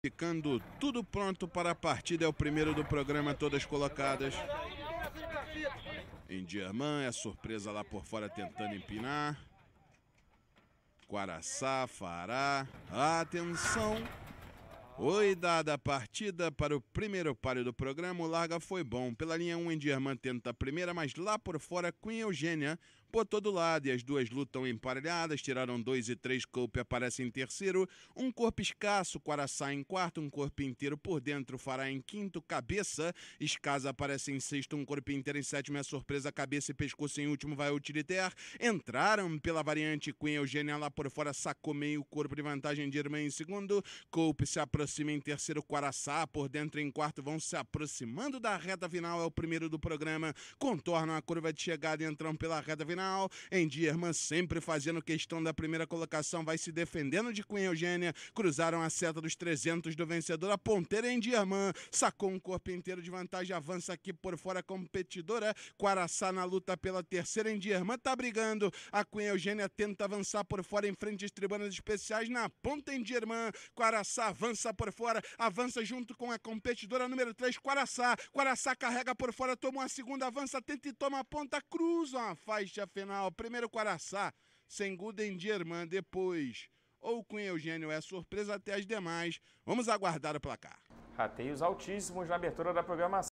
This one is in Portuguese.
Ficando tudo pronto para a partida, é o primeiro do programa Todas Colocadas. Em é surpresa lá por fora tentando empinar. Quaraçá, Fará, atenção. Oi, dada a partida para o primeiro páreo do programa, o larga foi bom. Pela linha 1, Endierman tenta a primeira, mas lá por fora, Queen Eugênia por todo lado e as duas lutam emparelhadas, tiraram dois e três, Coupe aparece em terceiro, um corpo escasso, Quaraçá em quarto, um corpo inteiro por dentro, Fará em quinto, Cabeça, Escasa aparece em sexto, um corpo inteiro em sétimo, é surpresa, Cabeça e pescoço em último, vai Utiliter, entraram pela variante Queen Eugênia lá por fora, sacou meio corpo de vantagem de Irmã em segundo, Coupe se aproxima em terceiro, Quaraçá por dentro em quarto, vão se aproximando da reta final, é o primeiro do programa, contornam a curva de chegada e entram pela reta final, final. Endia sempre fazendo questão da primeira colocação, vai se defendendo de Cunha Eugênia. Cruzaram a seta dos 300 do vencedor. A ponteira em Irmã sacou um corpo inteiro de vantagem. Avança aqui por fora a competidora. Quaraçá na luta pela terceira. em Irmã tá brigando. A Cunha Eugênia tenta avançar por fora em frente às tribunas especiais. Na ponta em Irmã. Quaraçá avança por fora. Avança junto com a competidora número 3, Quaraçá. Quaraçá carrega por fora, toma uma segunda, avança, tenta e toma a ponta, cruza uma faixa final. Primeiro Coraçá, sem Guden Dierman depois. Ou com Eugênio é surpresa até as demais. Vamos aguardar o placar. Rateios altíssimos na abertura da programação.